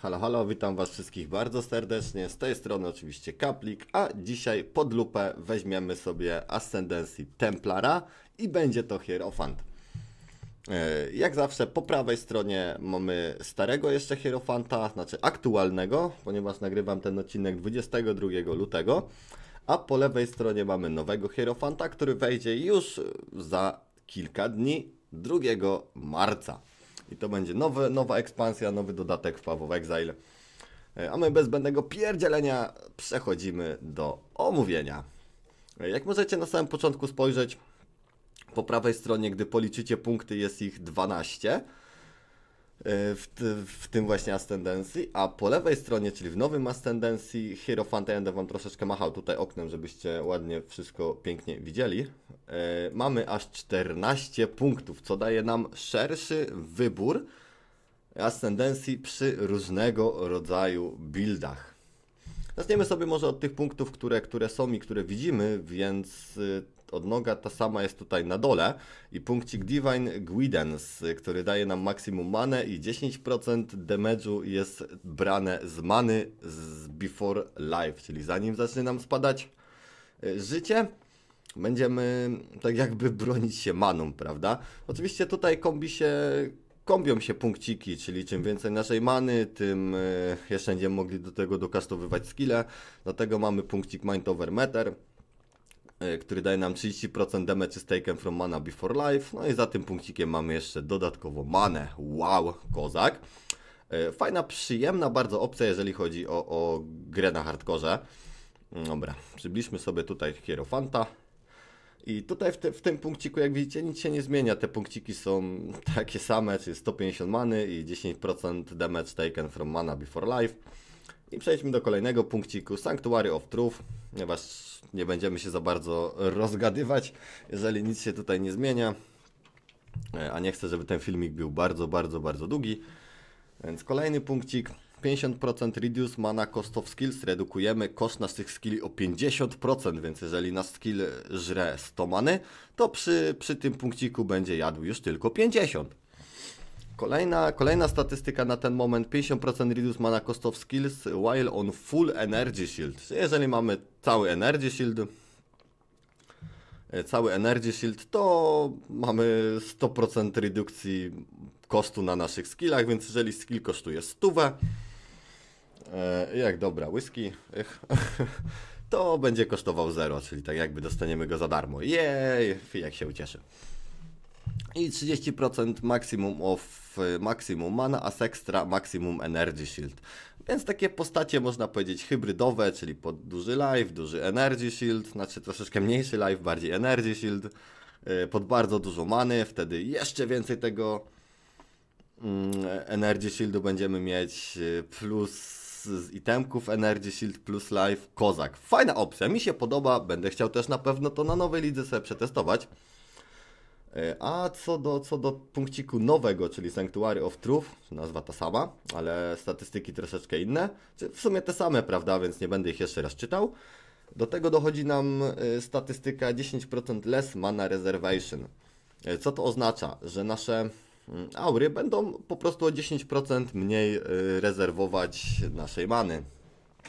Halo, halo, witam Was wszystkich bardzo serdecznie. Z tej strony oczywiście Kaplik, a dzisiaj pod lupę weźmiemy sobie ascendencji Templara i będzie to Hierofant. E, jak zawsze po prawej stronie mamy starego jeszcze Hierofanta, znaczy aktualnego, ponieważ nagrywam ten odcinek 22 lutego, a po lewej stronie mamy nowego Hierofanta, który wejdzie już za kilka dni, 2 marca i to będzie nowy, nowa ekspansja, nowy dodatek w Path Exile. E, a my bez zbędnego pierdzielenia przechodzimy do omówienia. E, jak możecie na samym początku spojrzeć, po prawej stronie, gdy policzycie punkty, jest ich 12 Y, w, w, tym właśnie ascendencji, a po lewej stronie, czyli w nowym ascendencji, Hierofanty będę Wam troszeczkę machał tutaj oknem, żebyście ładnie wszystko pięknie widzieli. Y, mamy aż 14 punktów, co daje nam szerszy wybór ascendencji przy różnego rodzaju buildach. Zaczniemy sobie może od tych punktów, które, które są i które widzimy, więc y, odnoga ta sama jest tutaj na dole i punkcik Divine Guidance, który daje nam maksimum manę i 10% damage'u jest brane z many z Before Life, czyli zanim zacznie nam spadać e, życie, będziemy tak jakby bronić się maną, prawda? Oczywiście tutaj kombi się kombią się punkciki, czyli czym więcej naszej many, tym e, jeszcze będziemy mogli do tego dokastowywać skille. Dlatego mamy punkcik Mind Over Meter. Y, który daje nam 30% damage taken from mana before life. No i za tym punkcikiem mamy jeszcze dodatkowo manę. Wow, kozak. Y, fajna, przyjemna bardzo opcja, jeżeli chodzi o, o grę na hardkorze. Mm, dobra, przybliżmy sobie tutaj Hierofanta. I tutaj w, te, w, tym punkciku, jak widzicie, nic się nie zmienia. Te punkciki są takie same, czyli 150 many i 10% damage taken from mana before life. I przejdźmy do kolejnego punkciku, Sanctuary of Truth, ponieważ nie będziemy się za bardzo rozgadywać, jeżeli nic się tutaj nie zmienia. E, a nie chcę, żeby ten filmik był bardzo, bardzo, bardzo długi. Więc kolejny punkcik, 50% reduce mana cost of skills, redukujemy koszt naszych skilli o 50%, więc jeżeli na skill żre 100 many, to przy, przy tym punkciku będzie jadł już tylko 50. Kolejna, kolejna statystyka na ten moment, 50% reduce mana cost of skills while on full energy shield. Jeżeli mamy cały energy shield, e, cały energy shield, to mamy 100% redukcji kostu na naszych skillach, więc jeżeli skill kosztuje 100, e, jak dobra whisky, to będzie kosztował 0, czyli tak jakby dostaniemy go za darmo. Jej, jak się ucieszy i 30% maximum of e, maximum mana, a sextra maximum energy shield. Więc takie postacie można powiedzieć hybrydowe, czyli pod duży life, duży energy shield, znaczy troszeczkę mniejszy life, bardziej energy shield, e, pod bardzo dużo many, wtedy jeszcze więcej tego mm, energy shieldu będziemy mieć, e, plus z itemków Energy Shield plus Life Kozak. Fajna opcja, mi się podoba, będę chciał też na pewno to na nowej lidze sobie przetestować. E, a co do, co do punkciku nowego, czyli Sanctuary of Truth, nazwa ta sama, ale statystyki troszeczkę inne, w sumie te same, prawda, więc nie będę ich jeszcze raz czytał. Do tego dochodzi nam e, statystyka 10% less mana reservation. E, co to oznacza? Że nasze mm, aury będą po prostu o 10% mniej rezerwować naszej many.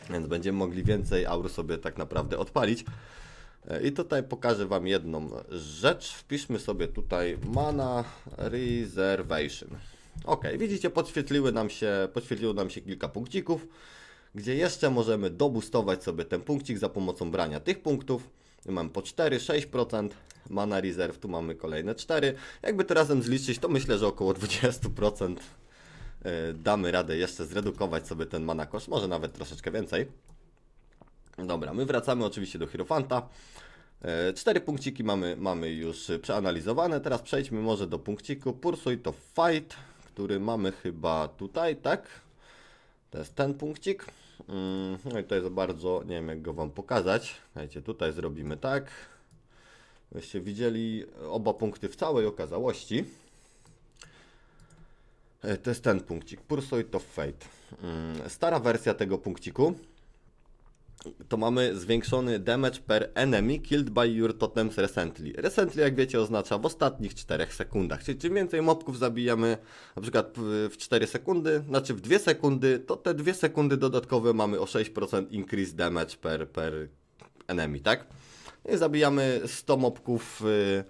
Więc będziemy mogli więcej aur sobie tak naprawdę odpalić. E, I tutaj pokażę Wam jedną rzecz. Wpiszmy sobie tutaj mana reservation. Ok, widzicie, podświetliły nam się, podświetliło nam się kilka punkcików, gdzie jeszcze możemy dobustować sobie ten punkcik za pomocą brania tych punktów. Tu mamy po 4, 6%, mana reserve, tu mamy kolejne 4. Jakby to razem zliczyć, to myślę, że około 20% e, damy radę jeszcze zredukować sobie ten mana kosz, może nawet troszeczkę więcej. Dobra, my wracamy oczywiście do Hierofanta. E, cztery punkciki mamy, mamy już przeanalizowane. Teraz przejdźmy może do punkciku Pursuit to Fight, który mamy chyba tutaj, tak? To jest ten punkcik. Mm, no i to jest bardzo, nie wiem jak go Wam pokazać. Słuchajcie, tutaj zrobimy tak. Byście widzieli oba punkty w całej okazałości. E, to jest ten punkcik, Pursuit to Fate. Mm, stara wersja tego punkciku to mamy zwiększony damage per enemy killed by your totems recently. Recently, jak wiecie, oznacza w ostatnich 4 sekundach. Czyli czym więcej mobków zabijamy na przykład w 4 sekundy, znaczy w 2 sekundy, to te 2 sekundy dodatkowe mamy o 6% increase damage per, per enemy, tak? I zabijamy 100 mobków y,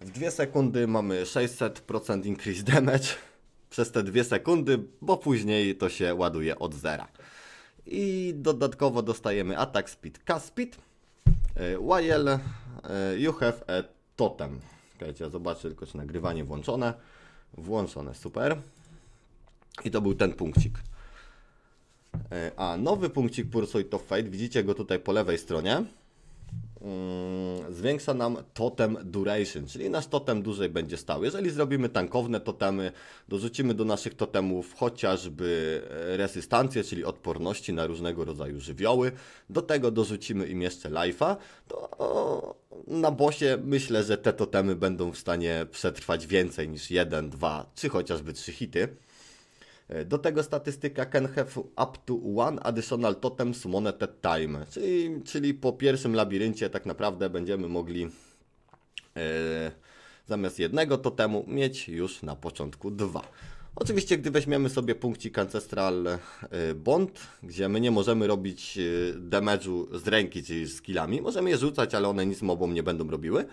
w 2 sekundy, mamy 600% increase damage przez te 2 sekundy, bo później to się ładuje od zera i dodatkowo dostajemy atak speed, cast speed, while y, y y, you have a totem. Czekajcie, zobaczę tylko czy nagrywanie włączone. Włączone, super. I to był ten punkcik. A nowy punkcik Pursuit of Fate, widzicie go tutaj po lewej stronie. Mm, zwiększa nam totem duration, czyli nasz totem dłużej będzie stał. Jeżeli zrobimy tankowne totemy, dorzucimy do naszych totemów chociażby e, rezystancję, czyli odporności na różnego rodzaju żywioły, do tego dorzucimy im jeszcze life'a, to na bosie myślę, że te totemy będą w stanie przetrwać więcej niż 1, 2 czy chociażby 3 hity. E, do tego statystyka can have up to one additional totem summoned at time. Czyli, czyli po pierwszym labiryncie tak naprawdę będziemy mogli e, zamiast jednego totemu mieć już na początku dwa. Oczywiście, gdy weźmiemy sobie punkcik Ancestral e, Bond, gdzie my nie możemy robić damage'u z ręki, czyli z skillami, możemy je rzucać, ale one nic mobą nie będą robiły,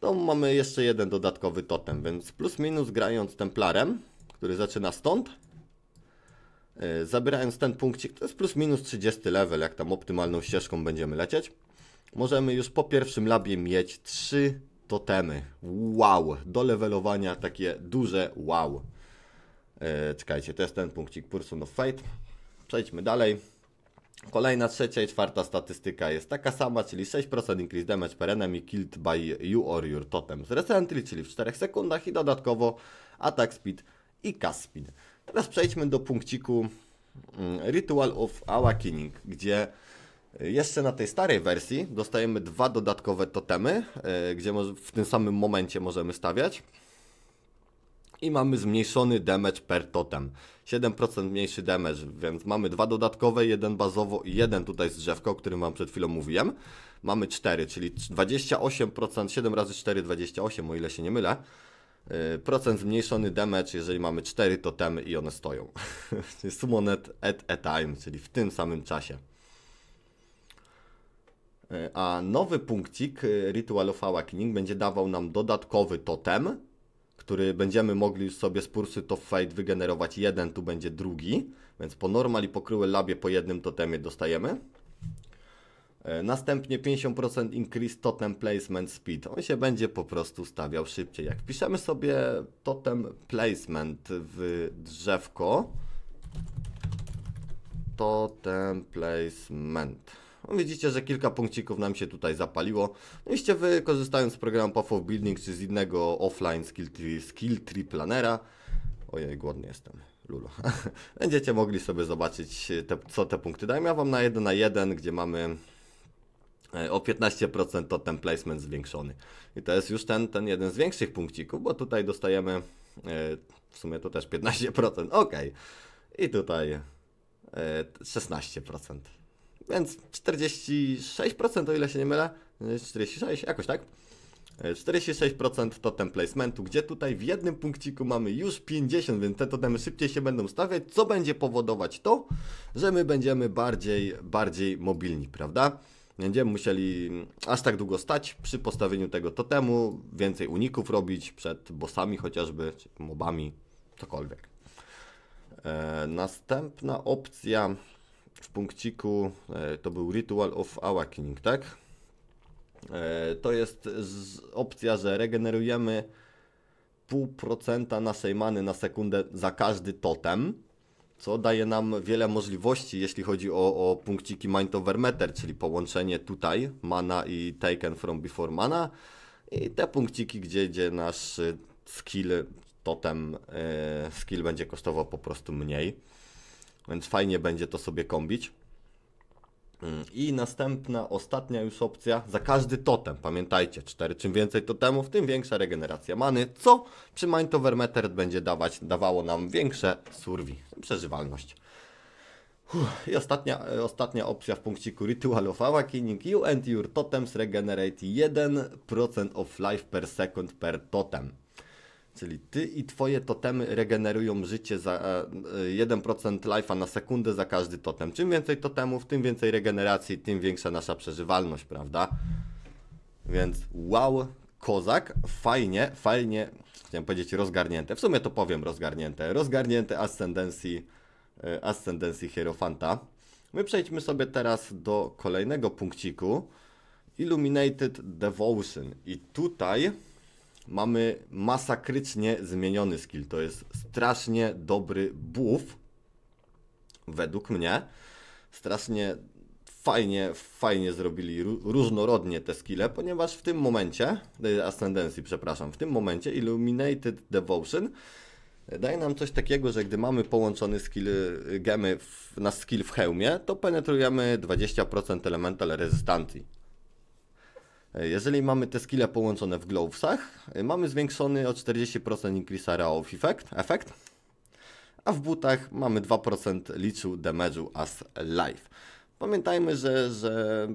to no, mamy jeszcze jeden dodatkowy totem, więc plus minus grając Templarem, który zaczyna stąd, E, zabierając ten punkcik, to jest plus minus 30 level, jak tam optymalną ścieżką będziemy lecieć. Możemy już po pierwszym labie mieć 3 totemy. Wow! Do levelowania takie duże wow. E, czekajcie, to jest ten punkcik Person of Fate. Przejdźmy dalej. Kolejna trzecia i czwarta statystyka jest taka sama, czyli 6% increase damage per enemy killed by you or your totem z recentry, czyli w 4 sekundach i dodatkowo attack speed i cast speed. Teraz przejdźmy do punkciku mm, Ritual of Awakening, gdzie e, jeszcze na tej starej wersji dostajemy dwa dodatkowe totemy, e, gdzie w tym samym momencie możemy stawiać. I mamy zmniejszony damage per totem. 7% mniejszy damage, więc mamy dwa dodatkowe, jeden bazowo i jeden tutaj z drzewka, o którym Wam przed chwilą mówiłem. Mamy 4, czyli 28%, 7 razy 4, 28, o ile się nie mylę. Y, procent zmniejszony damage, jeżeli mamy 4 totemy i one stoją. Summonet at a time, czyli w tym samym czasie. Y, a nowy punkcik y, Ritual of Awakening będzie dawał nam dodatkowy totem, który będziemy mogli sobie z Pursy to Fate wygenerować jeden, tu będzie drugi. Więc po normal i pokryły labie po jednym totemie dostajemy. E, następnie 50% increase totem placement speed. On się będzie po prostu stawiał szybciej. Jak wpiszemy sobie totem placement w drzewko, totem placement. No widzicie, że kilka punkcików nam się tutaj zapaliło. Oczywiście no wy korzystając z programu Path Building czy z innego offline skill tree, skill tree planera. Ojej, głodny jestem. Lulu. Będziecie mogli sobie zobaczyć, te, co te punkty dają. Ja wam na 1 na 1, gdzie mamy E, o 15% totem placement zwiększony. I to jest już ten, ten jeden z większych punkcików, bo tutaj dostajemy e, w sumie to też 15%, ok. I tutaj 16%. E, więc 46%, o ile się nie mylę, 46, jakoś tak? 46% totem placementu, gdzie tutaj w jednym punkciku mamy już 50, więc te totemy szybciej się będą stawiać, co będzie powodować to, że my będziemy bardziej, bardziej mobilni, prawda? Będziemy musieli mm, aż tak długo stać przy postawieniu tego totemu, więcej uników robić przed bossami chociażby, czy mobami, cokolwiek. E, następna opcja w punkciku e, to był Ritual of Awakening, tak? E, to jest z, opcja, że regenerujemy pół procenta naszej many na sekundę za każdy totem co daje nam wiele możliwości, jeśli chodzi o, o punkciki mind over matter, czyli połączenie tutaj mana i taken from before mana i te punkciki, gdzie, gdzie nasz y, skill, totem y, skill będzie kosztował po prostu mniej. Więc fajnie będzie to sobie kombić. Mm, I następna, ostatnia już opcja, za każdy totem, pamiętajcie, 4 czym więcej totemów, tym większa regeneracja many, co przy tover meter będzie dawać, dawało nam większe surwi, przeżywalność. I ostatnia, e, ostatnia opcja w punkciku Ritual of Awakening, you and your totems regenerate 1% of life per second per totem. Czyli ty i twoje totemy regenerują życie za 1% e, life'a na sekundę za każdy totem. Czym więcej totemów, tym więcej regeneracji, tym większa nasza przeżywalność, prawda? Więc wow, kozak, fajnie, fajnie, chciałem powiedzieć rozgarnięte, w sumie to powiem rozgarnięte, rozgarnięte ascendencji, e, ascendencji Hierofanta. My przejdźmy sobie teraz do kolejnego punkciku, Illuminated Devotion i tutaj mamy masakrycznie zmieniony skill. To jest strasznie dobry buff, według mnie. Strasznie fajnie, fajnie zrobili różnorodnie te skille, ponieważ w tym momencie, y, ascendencji, przepraszam, w tym momencie Illuminated Devotion y, daje nam coś takiego, że gdy mamy połączony skill y, gemy w, na skill w hełmie, to penetrujemy 20% elemental rezystancji. Jeżeli mamy te skille połączone w glovesach, y, mamy zwiększony o 40% increase of effect, effect, a w butach mamy 2% liczył damage'u as life. Pamiętajmy, że, że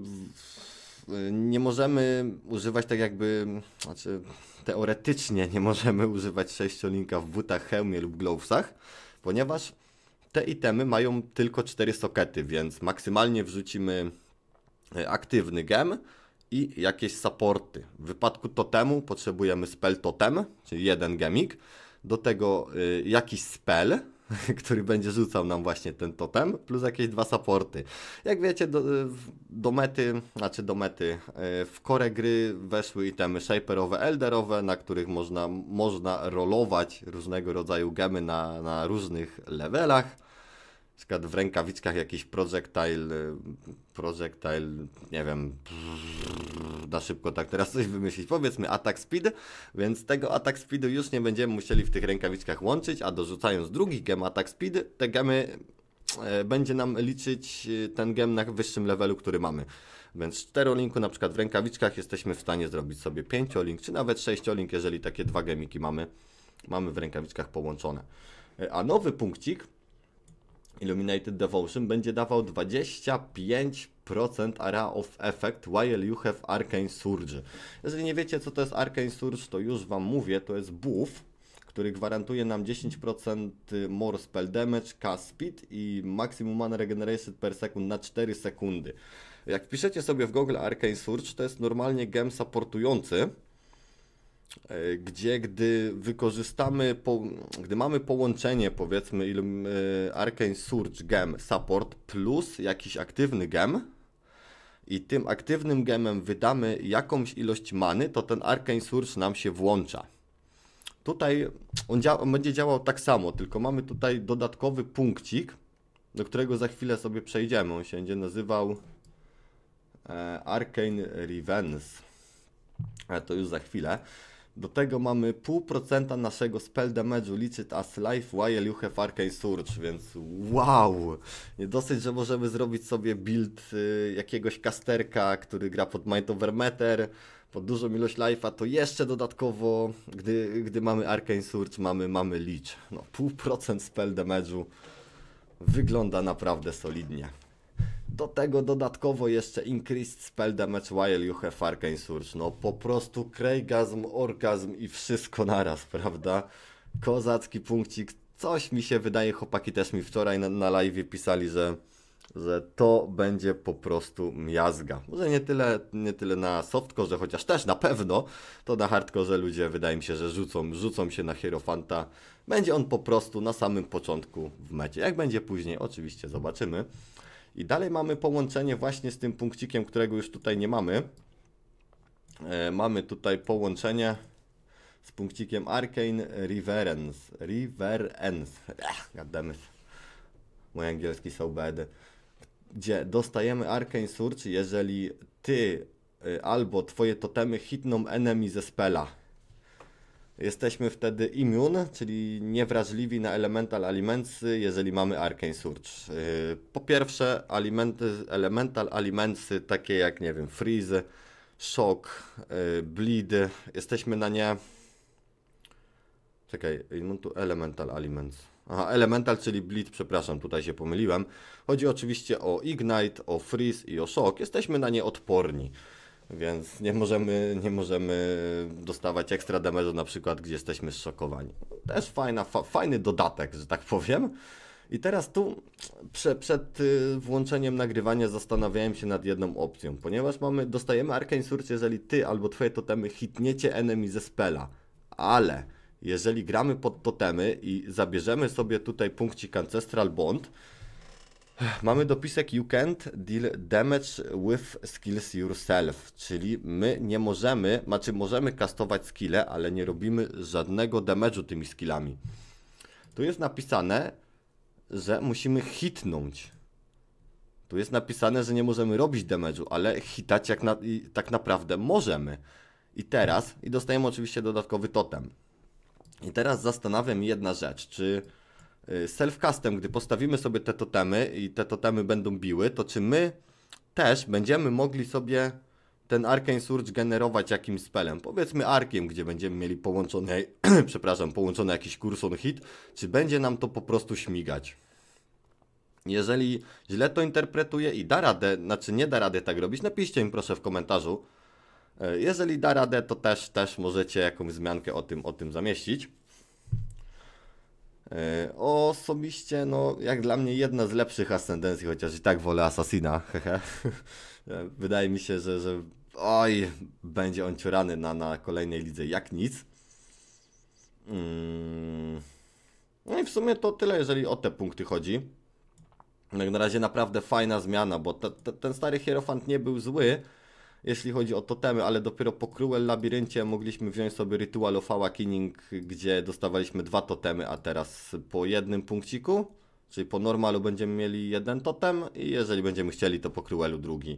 y, nie możemy używać tak jakby, znaczy teoretycznie nie możemy używać sześciolinka w butach, hełmie lub glovesach, ponieważ te itemy mają tylko 4 sokety, więc maksymalnie wrzucimy y, aktywny gem, i jakieś supporty. W wypadku totemu potrzebujemy spell totem, czyli jeden gemik, do tego y, jakiś spell, który będzie rzucał nam właśnie ten totem, plus jakieś dwa supporty. Jak wiecie, do, y, do mety, znaczy do mety, y, w kore gry weszły itemy shaperowe, elderowe, na których można, można rolować różnego rodzaju gemy na, na różnych levelach przykład w rękawiczkach jakiś projectile, y, projectile, nie wiem, na szybko tak teraz coś wymyślić. Powiedzmy attack speed, więc tego attack speedu już nie będziemy musieli w tych rękawiczkach łączyć, a dorzucając drugi gem attack speed, te gemy e, będzie nam liczyć e, ten gem na wyższym levelu, który mamy. Więc z 4 linku na przykład w rękawiczkach jesteśmy w stanie zrobić sobie 5 link, czy nawet 6 link, jeżeli takie dwa gemiki mamy, mamy w rękawiczkach połączone. E, a nowy punkcik, Illuminated Devotion będzie dawał 25% area of effect while you have Arcane Surge. Jeżeli nie wiecie co to jest Arcane Surge, to już Wam mówię, to jest buff, który gwarantuje nam 10% more spell damage, cast speed i maximum mana regeneration per second na 4 sekundy. Jak piszecie sobie w Google Arcane Surge, to jest normalnie gem supportujący, E, gdzie gdy wykorzystamy, po, gdy mamy połączenie powiedzmy e, Arcane Surge Gem Support plus jakiś aktywny gem i tym aktywnym gemem wydamy jakąś ilość many, to ten Arcane Surge nam się włącza. Tutaj on, będzie działał tak samo, tylko mamy tutaj dodatkowy punkcik, do którego za chwilę sobie przejdziemy. On się będzie nazywał e, Arcane Revenge. E, to już za chwilę. Do tego mamy pół procenta naszego spell damage'u liczyć as life while you have arcane surge, więc wow! Nie dosyć, że możemy zrobić sobie build y, jakiegoś kasterka, który gra pod mind over Meter, pod dużą ilość life'a, to jeszcze dodatkowo, gdy, gdy mamy arcane surge, mamy, mamy leech. No, pół procent spell damage'u wygląda naprawdę solidnie. Do tego dodatkowo jeszcze increased spell damage while you have arcane surge. No po prostu krejgazm, orgazm i wszystko naraz, prawda? Kozacki punkcik. Coś mi się wydaje, chłopaki też mi wczoraj na, na live pisali, że, że to będzie po prostu miazga. Może nie tyle, nie tyle na softkorze, chociaż też na pewno, to na hardkorze ludzie wydaje mi się, że rzucą, rzucą się na Hierofanta. Będzie on po prostu na samym początku w mecie. Jak będzie później, oczywiście zobaczymy. I dalej mamy połączenie właśnie z tym punkcikiem, którego już tutaj nie mamy. E, mamy tutaj połączenie z punkcikiem Arcane Reverence. Reverence. Ech, Mój angielski so bad. Gdzie dostajemy Arcane Surge, jeżeli ty y, albo twoje totemy hitną enemy ze spela. Jesteśmy wtedy immun, czyli niewrażliwi na elemental alimentsy, jeżeli mamy arcane surge. Y, po pierwsze, alimenty, elemental alimentsy takie jak, nie wiem, freeze, shock, y, bleed, jesteśmy na nie... Czekaj, immun tu elemental aliments. Aha, elemental, czyli bleed, przepraszam, tutaj się pomyliłem. Chodzi oczywiście o ignite, o freeze i o shock. Jesteśmy na nie odporni. Więc nie możemy, nie możemy dostawać ekstra damage'u na przykład, gdzie jesteśmy zszokowani. Też fajna, fa fajny dodatek, że tak powiem. I teraz tu prze, przed y, włączeniem nagrywania zastanawiałem się nad jedną opcją, ponieważ mamy, dostajemy Arcane Surge, jeżeli ty albo twoje totemy hitniecie enemy ze spela, ale jeżeli gramy pod totemy i zabierzemy sobie tutaj punkcik Ancestral Bond, Mamy dopisek You can't deal damage with skills yourself, czyli my nie możemy, znaczy możemy kastować skille, ale nie robimy żadnego damage'u tymi skillami. Tu jest napisane, że musimy hitnąć. Tu jest napisane, że nie możemy robić damage'u, ale hitać jak na, tak naprawdę możemy. I teraz, i dostajemy oczywiście dodatkowy totem. I teraz zastanawiam jedna rzecz, czy Y, self-castem, gdy postawimy sobie te totemy i te totemy będą biły, to czy my też będziemy mogli sobie ten Arcane Surge generować jakimś spelem? Powiedzmy Arkiem, gdzie będziemy mieli połączony, przepraszam, połączony jakiś kurson hit, czy będzie nam to po prostu śmigać? Jeżeli źle to interpretuję i da radę, znaczy nie da rady tak robić, napiszcie mi proszę w komentarzu. Y, jeżeli da radę, to też, też możecie jakąś zmiankę o tym, o tym zamieścić. E, osobiście, no, jak dla mnie jedna z lepszych ascendencji, chociaż i tak wolę Assassina, e, Wydaje mi się, że, że oj, będzie on ciurany na, na kolejnej lidze jak nic. Mm. No i w sumie to tyle, jeżeli o te punkty chodzi. Jak no na razie naprawdę fajna zmiana, bo ten stary hierofant nie był zły, jeśli chodzi o totemy, ale dopiero po Cruel Labiryncie mogliśmy wziąć sobie Rytual of Awakening, gdzie dostawaliśmy dwa totemy, a teraz po jednym punkciku, czyli po normalu będziemy mieli jeden totem i jeżeli będziemy chcieli, to po Cruelu drugi.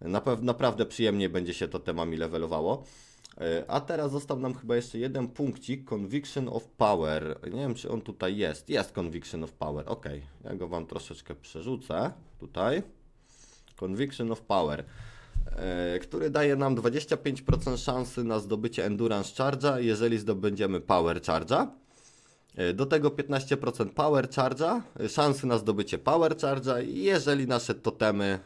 Na naprawdę przyjemnie będzie się totemami levelowało. E, a teraz został nam chyba jeszcze jeden punkcik, Conviction of Power. Nie wiem, czy on tutaj jest. Jest Conviction of Power, ok. Ja go Wam troszeczkę przerzucę tutaj. Conviction of Power. E, który daje nam 25% szansy na zdobycie Endurance Charge'a, jeżeli zdobędziemy Power Charge'a. E, do tego 15% Power Charge'a, e, szansy na zdobycie Power Charge'a, jeżeli nasze totemy,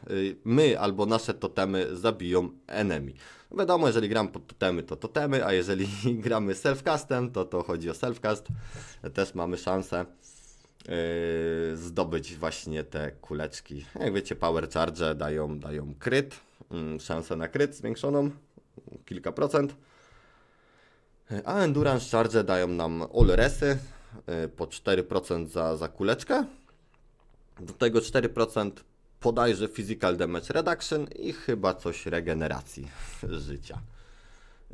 my albo nasze totemy zabiją enemy. Wiadomo, jeżeli gram pod totemy, to totemy, a jeżeli gramy self-castem, to to chodzi o self-cast. Też mamy szansę zdobyć właśnie te kuleczki. Jak wiecie, Power Charge dają, dają kryt, Mm, szansę na kryt zwiększoną, kilka procent. A Endurance Charge dają nam all resy y, po 4% za, za kuleczkę. Do tego 4% podajże Physical Damage Reduction i chyba coś regeneracji życia.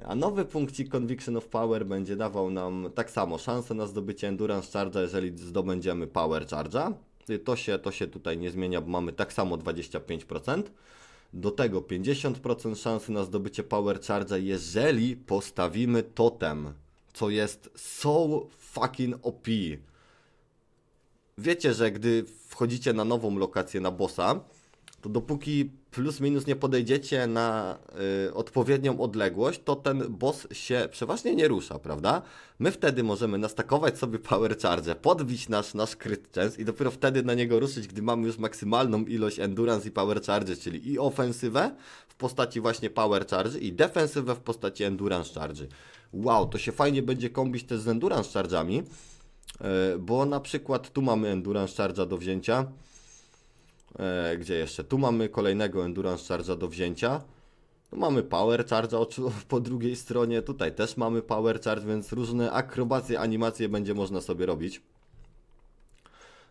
A nowy punkcik Conviction of Power będzie dawał nam tak samo szansę na zdobycie Endurance Charge, jeżeli zdobędziemy Power Charge'a. Y, to się, to się tutaj nie zmienia, bo mamy tak samo 25%. Do tego 50% szansy na zdobycie Power Charge'a, jeżeli postawimy totem, co jest so fucking OP. Wiecie, że gdy wchodzicie na nową lokację na bossa, to dopóki plus minus nie podejdziecie na y, odpowiednią odległość, to ten boss się przeważnie nie rusza, prawda? My wtedy możemy nastakować sobie power charge, podbić nasz, nasz crit chance i dopiero wtedy na niego ruszyć, gdy mamy już maksymalną ilość endurance i power charge, czyli i ofensywę w postaci właśnie power charge i defensywę w postaci endurance charge. Wow, to się fajnie będzie kombić też z endurance charge'ami, y, bo na przykład tu mamy endurance charge'a do wzięcia, E, gdzie jeszcze? Tu mamy kolejnego Endurance Charge'a do wzięcia. Tu mamy Power Charge'a po drugiej stronie. Tutaj też mamy Power Charge, więc różne akrobacje, animacje będzie można sobie robić.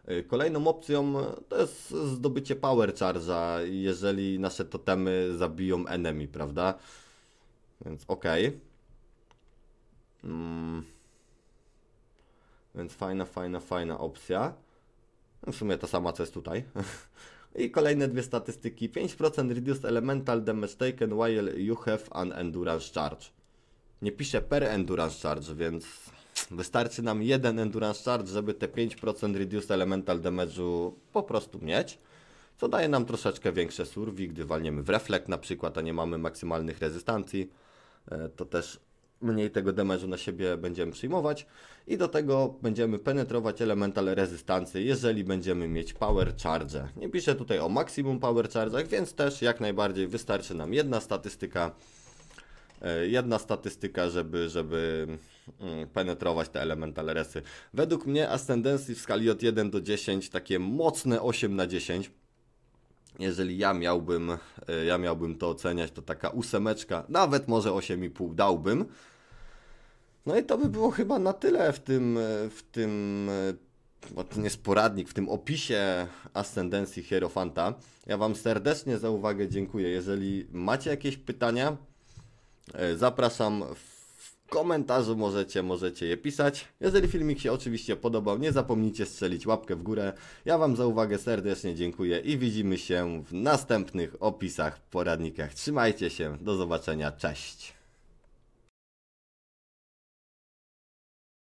E, kolejną opcją to jest zdobycie Power Charge'a, jeżeli nasze totemy zabiją enemy, prawda? Więc ok, mm. Więc fajna, fajna, fajna opcja. W sumie ta sama co jest tutaj. I kolejne dwie statystyki. 5% reduced elemental damage taken while you have an endurance charge. Nie pisze per endurance charge, więc wystarczy nam jeden endurance charge, żeby te 5% reduced elemental damage'u po prostu mieć. Co daje nam troszeczkę większe surwi, gdy walniemy w reflekt na przykład, a nie mamy maksymalnych rezystancji. E, to też mniej tego damage'u na siebie będziemy przyjmować i do tego będziemy penetrować elemental rezystancje, jeżeli będziemy mieć power charge. Nie piszę tutaj o maksimum power charge'ach, więc też jak najbardziej wystarczy nam jedna statystyka, e, jedna statystyka, żeby, żeby mm, penetrować te elemental resy. Według mnie ascendencji w skali od 1 do 10 takie mocne 8 na 10 jeżeli ja miałbym, e, ja miałbym to oceniać, to taka ósemeczka, nawet może 8,5 dałbym. No i to by było chyba na tyle w tym, e, w tym e, bo ten jest poradnik, w tym opisie ascendencji Hierofanta. Ja Wam serdecznie za uwagę dziękuję. Jeżeli macie jakieś pytania, zapraszam w komentarzu możecie, możecie je pisać. Jeżeli filmik się oczywiście podobał, nie zapomnijcie strzelić łapkę w górę. Ja Wam za uwagę serdecznie dziękuję i widzimy się w następnych opisach, poradnikach. Trzymajcie się, do zobaczenia, cześć!